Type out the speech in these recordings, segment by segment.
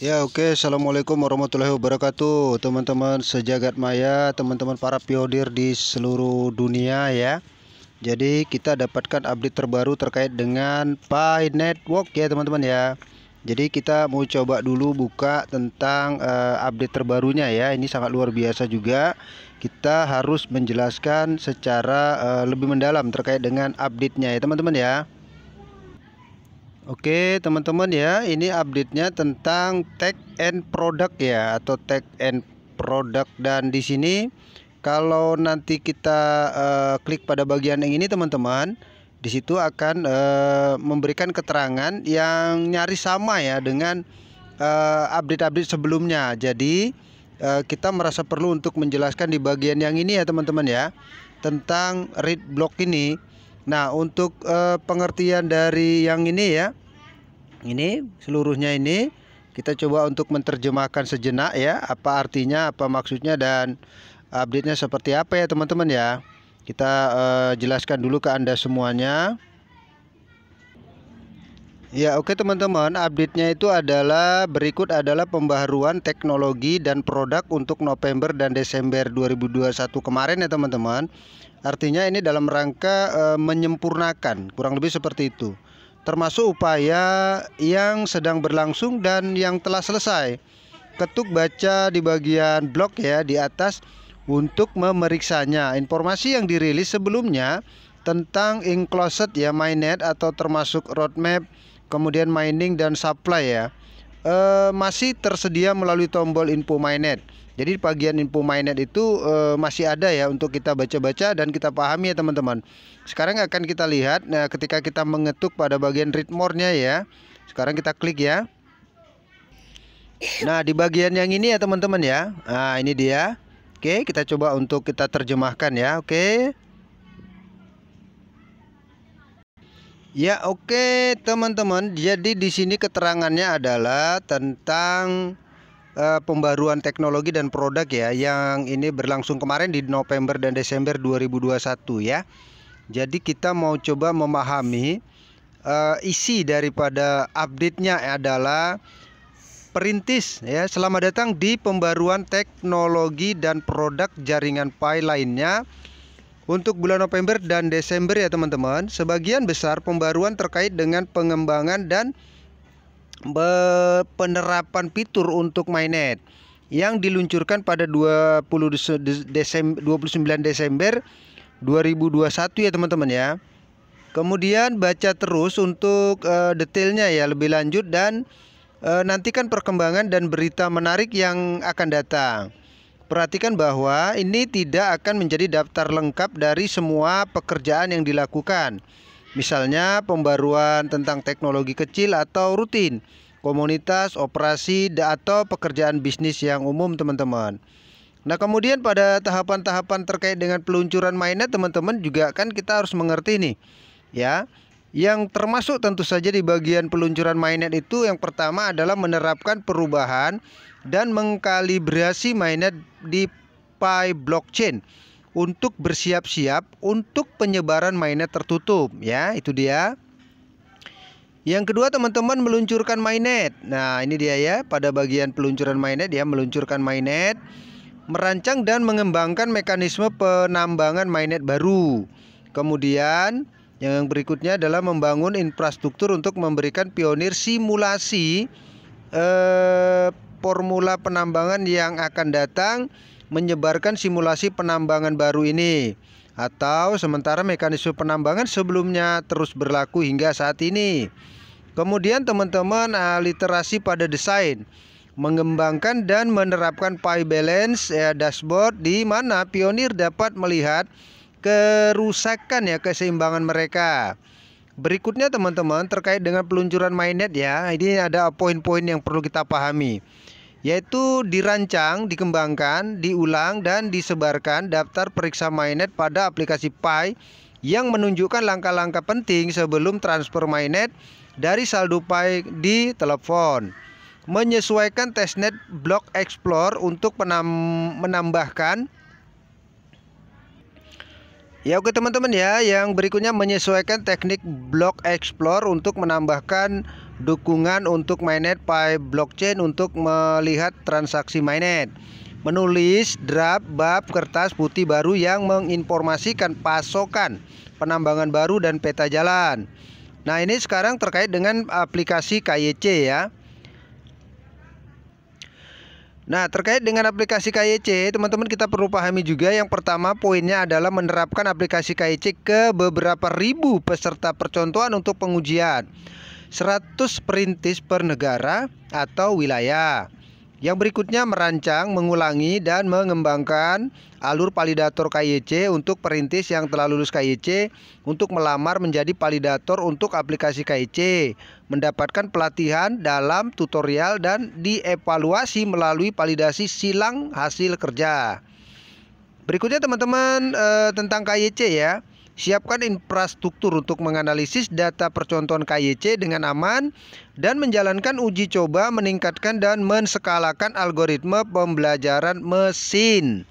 Ya oke okay. Assalamualaikum warahmatullahi wabarakatuh Teman-teman sejagat maya Teman-teman para pionir di seluruh dunia ya Jadi kita dapatkan update terbaru terkait dengan Pi Network ya teman-teman ya Jadi kita mau coba dulu buka tentang uh, update terbarunya ya Ini sangat luar biasa juga Kita harus menjelaskan secara uh, lebih mendalam terkait dengan update-nya ya teman-teman ya Oke teman-teman ya ini update-nya tentang tag and product ya atau tag and product dan di sini kalau nanti kita uh, klik pada bagian yang ini teman-teman di situ akan uh, memberikan keterangan yang nyaris sama ya dengan eh, update-update uh, sebelumnya jadi uh, kita merasa perlu untuk menjelaskan di bagian yang ini ya teman-teman ya tentang read block ini Nah, untuk uh, pengertian dari yang ini ya, ini seluruhnya ini kita coba untuk menerjemahkan sejenak ya apa artinya apa maksudnya dan update-nya seperti apa ya teman-teman ya kita uh, jelaskan dulu ke anda semuanya ya oke okay, teman-teman update-nya itu adalah berikut adalah pembaharuan teknologi dan produk untuk November dan Desember 2021 kemarin ya teman-teman artinya ini dalam rangka uh, menyempurnakan kurang lebih seperti itu termasuk upaya yang sedang berlangsung dan yang telah selesai. Ketuk baca di bagian blog ya di atas untuk memeriksanya. Informasi yang dirilis sebelumnya tentang enclosed ya mainnet atau termasuk roadmap, kemudian mining dan supply ya uh, masih tersedia melalui tombol info mainnet. Jadi bagian info mainnet itu uh, masih ada ya untuk kita baca-baca dan kita pahami ya teman-teman. Sekarang akan kita lihat nah ketika kita mengetuk pada bagian read more-nya ya. Sekarang kita klik ya. Nah, di bagian yang ini ya teman-teman ya. Nah, ini dia. Oke, kita coba untuk kita terjemahkan ya. Oke. Ya oke okay, teman-teman, jadi di sini keterangannya adalah tentang uh, pembaruan teknologi dan produk ya yang ini berlangsung kemarin di November dan Desember 2021 ya. Jadi kita mau coba memahami uh, isi daripada update-nya adalah perintis ya. Selamat datang di pembaruan teknologi dan produk jaringan Pi lainnya untuk bulan November dan Desember ya teman-teman, sebagian besar pembaruan terkait dengan pengembangan dan penerapan fitur untuk mainnet yang diluncurkan pada 20 Desember 29 Desember 2021 ya teman-teman ya. Kemudian baca terus untuk uh, detailnya ya lebih lanjut dan uh, nantikan perkembangan dan berita menarik yang akan datang. Perhatikan bahwa ini tidak akan menjadi daftar lengkap dari semua pekerjaan yang dilakukan. Misalnya pembaruan tentang teknologi kecil atau rutin, komunitas, operasi, atau pekerjaan bisnis yang umum teman-teman. Nah kemudian pada tahapan-tahapan terkait dengan peluncuran mainnya teman-teman juga kan kita harus mengerti nih ya yang termasuk tentu saja di bagian peluncuran mainnet itu yang pertama adalah menerapkan perubahan dan mengkalibrasi mainnet di Pi blockchain untuk bersiap-siap untuk penyebaran mainnet tertutup ya, itu dia. Yang kedua teman-teman meluncurkan mainnet. Nah, ini dia ya pada bagian peluncuran mainnet ya meluncurkan mainnet merancang dan mengembangkan mekanisme penambangan mainnet baru. Kemudian yang berikutnya adalah membangun infrastruktur untuk memberikan pionir simulasi eh, formula penambangan yang akan datang, menyebarkan simulasi penambangan baru ini atau sementara mekanisme penambangan sebelumnya terus berlaku hingga saat ini. Kemudian teman-teman eh, literasi pada desain mengembangkan dan menerapkan pie balance ya, dashboard di mana pionir dapat melihat kerusakan ya keseimbangan mereka. Berikutnya teman-teman terkait dengan peluncuran mainnet ya. Ini ada poin-poin yang perlu kita pahami yaitu dirancang, dikembangkan, diulang dan disebarkan daftar periksa mainnet pada aplikasi Pi yang menunjukkan langkah-langkah penting sebelum transfer mainnet dari saldo Pi di telepon. Menyesuaikan testnet Block Explorer untuk menambahkan Ya oke teman-teman ya, yang berikutnya menyesuaikan teknik block explore untuk menambahkan dukungan untuk mainnet Pi blockchain untuk melihat transaksi mainnet. Menulis draft bab kertas putih baru yang menginformasikan pasokan, penambangan baru dan peta jalan. Nah, ini sekarang terkait dengan aplikasi KYC ya. Nah, terkait dengan aplikasi KYC, teman-teman kita perlu pahami juga yang pertama poinnya adalah menerapkan aplikasi KYC ke beberapa ribu peserta percontohan untuk pengujian. 100 perintis per negara atau wilayah. Yang berikutnya merancang, mengulangi, dan mengembangkan alur validator KYC untuk perintis yang telah lulus KYC untuk melamar menjadi validator untuk aplikasi KYC, mendapatkan pelatihan dalam tutorial dan dievaluasi melalui validasi silang hasil kerja. Berikutnya teman-teman e, tentang KYC ya. Siapkan infrastruktur untuk menganalisis data percontohan KYC dengan aman dan menjalankan uji coba meningkatkan dan menskalakan algoritma pembelajaran mesin.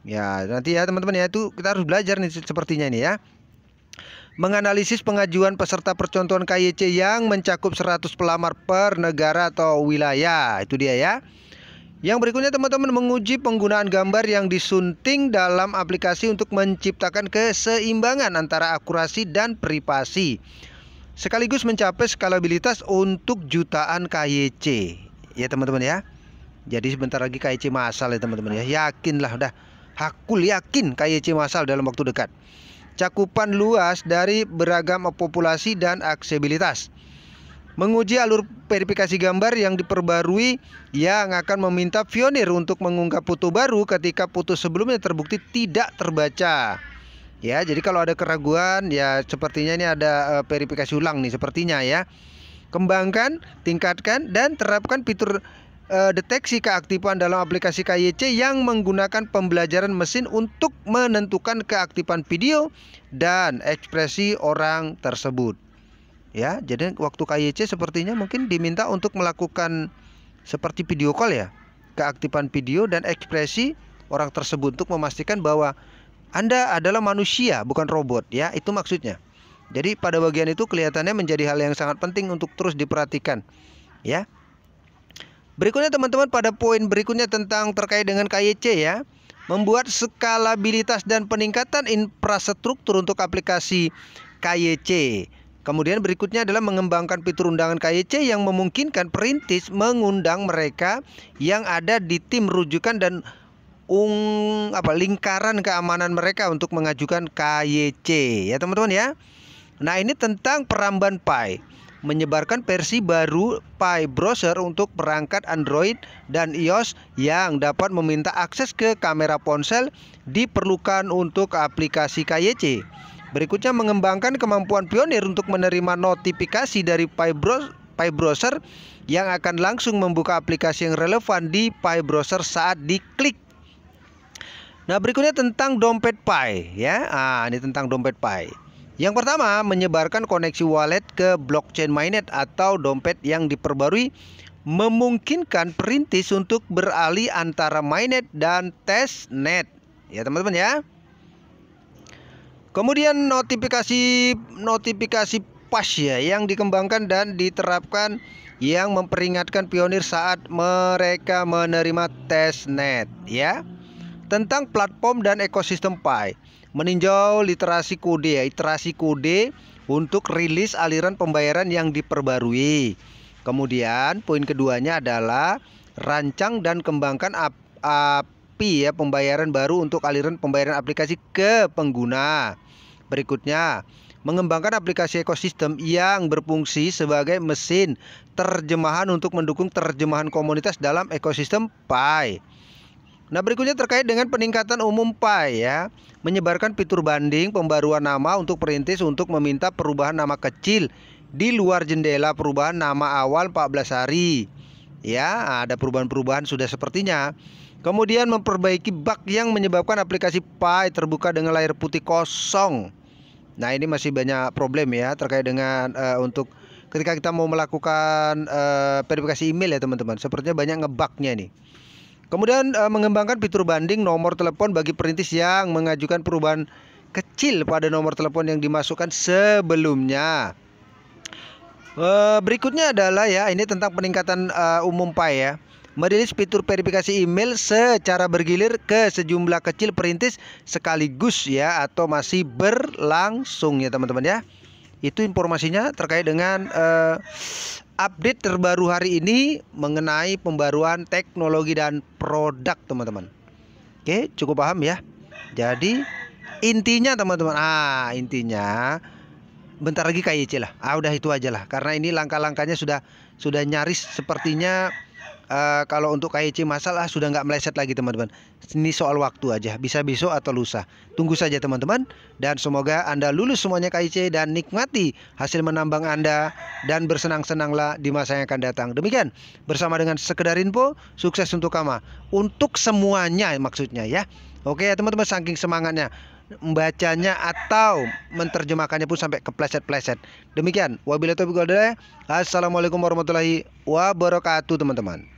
Ya, nanti ya teman-teman ya itu kita harus belajar nih sepertinya ini ya. Menganalisis pengajuan peserta percontohan KYC yang mencakup 100 pelamar per negara atau wilayah. Itu dia ya. Yang berikutnya teman-teman menguji penggunaan gambar yang disunting dalam aplikasi untuk menciptakan keseimbangan antara akurasi dan privasi sekaligus mencapai skalabilitas untuk jutaan KYC. Ya teman-teman ya. Jadi sebentar lagi KYC masal ya teman-teman ya. Yakinlah udah hakul yakin KYC masal dalam waktu dekat. Cakupan luas dari beragam populasi dan aksesibilitas Menguji alur verifikasi gambar yang diperbarui yang akan meminta pionir untuk mengungkap foto baru ketika foto sebelumnya terbukti tidak terbaca. Ya, jadi kalau ada keraguan ya sepertinya ini ada eh, verifikasi ulang nih sepertinya ya. Kembangkan, tingkatkan dan terapkan fitur eh, deteksi keaktifan dalam aplikasi KYC yang menggunakan pembelajaran mesin untuk menentukan keaktifan video dan ekspresi orang tersebut ya jadi waktu KYC sepertinya mungkin diminta untuk melakukan seperti video call ya keaktifan video dan ekspresi orang tersebut untuk memastikan bahwa Anda adalah manusia bukan robot ya itu maksudnya jadi pada bagian itu kelihatannya menjadi hal yang sangat penting untuk terus diperhatikan ya berikutnya teman-teman pada poin berikutnya tentang terkait dengan KYC ya membuat skalabilitas dan peningkatan infrastruktur untuk aplikasi KYC Kemudian berikutnya adalah mengembangkan fitur undangan KYC yang memungkinkan perintis mengundang mereka yang ada di tim rujukan dan ung apa lingkaran keamanan mereka untuk mengajukan KYC ya teman-teman ya. Nah, ini tentang peramban Pi menyebarkan versi baru Pi Browser untuk perangkat Android dan iOS yang dapat meminta akses ke kamera ponsel diperlukan untuk aplikasi KYC. Berikutnya mengembangkan kemampuan pionir untuk menerima notifikasi dari Pi Browser yang akan langsung membuka aplikasi yang relevan di Pi Browser saat diklik. Nah, berikutnya tentang dompet Pi ya. Ah, ini tentang dompet Pi. Yang pertama, menyebarkan koneksi wallet ke blockchain mainnet atau dompet yang diperbarui memungkinkan perintis untuk beralih antara mainnet dan testnet. Ya, teman-teman ya. Kemudian notifikasi notifikasi pas ya yang dikembangkan dan diterapkan yang memperingatkan pionir saat mereka menerima net ya tentang platform dan ekosistem Pi meninjau literasi kode ya literasi kode untuk rilis aliran pembayaran yang diperbarui kemudian poin keduanya adalah rancang dan kembangkan ap, ap, API ya, pembayaran baru untuk aliran pembayaran aplikasi ke pengguna. Berikutnya, mengembangkan aplikasi ekosistem yang berfungsi sebagai mesin terjemahan untuk mendukung terjemahan komunitas dalam ekosistem Pi. Nah, berikutnya terkait dengan peningkatan umum Pi ya. Menyebarkan fitur banding pembaruan nama untuk perintis untuk meminta perubahan nama kecil di luar jendela perubahan nama awal 14 hari. Ya, ada perubahan-perubahan sudah sepertinya. Kemudian memperbaiki bug yang menyebabkan aplikasi Pi terbuka dengan layar putih kosong. Nah, ini masih banyak problem ya terkait dengan uh, untuk ketika kita mau melakukan uh, verifikasi email ya, teman-teman. Sepertinya banyak ngebugnya ini. Kemudian uh, mengembangkan fitur banding nomor telepon bagi perintis yang mengajukan perubahan kecil pada nomor telepon yang dimasukkan sebelumnya. Uh, berikutnya adalah ya ini tentang peningkatan uh, umum Pi ya merilis fitur verifikasi email secara bergilir ke sejumlah kecil perintis sekaligus ya atau masih berlangsung ya teman-teman ya. Itu informasinya terkait dengan uh, update terbaru hari ini mengenai pembaruan teknologi dan produk teman-teman. Oke, cukup paham ya. Jadi intinya teman-teman, ah intinya bentar lagi KYC lah. Ah udah itu aja lah karena ini langkah-langkahnya sudah sudah nyaris sepertinya Eh, kalau untuk KIC masalah sudah nggak meleset lagi teman-teman. Ini soal waktu aja, bisa besok atau lusa. Tunggu saja teman-teman dan semoga Anda lulus semuanya KIC dan nikmati hasil menambang Anda dan bersenang-senanglah di masa yang akan datang. Demikian bersama dengan sekedar info, sukses untuk Kama. Untuk semuanya maksudnya ya. Oke ya teman-teman saking semangatnya membacanya atau menerjemahkannya pun sampai kepleset-pleset. Demikian, wabillahi taufiq Assalamualaikum warahmatullahi wabarakatuh teman-teman.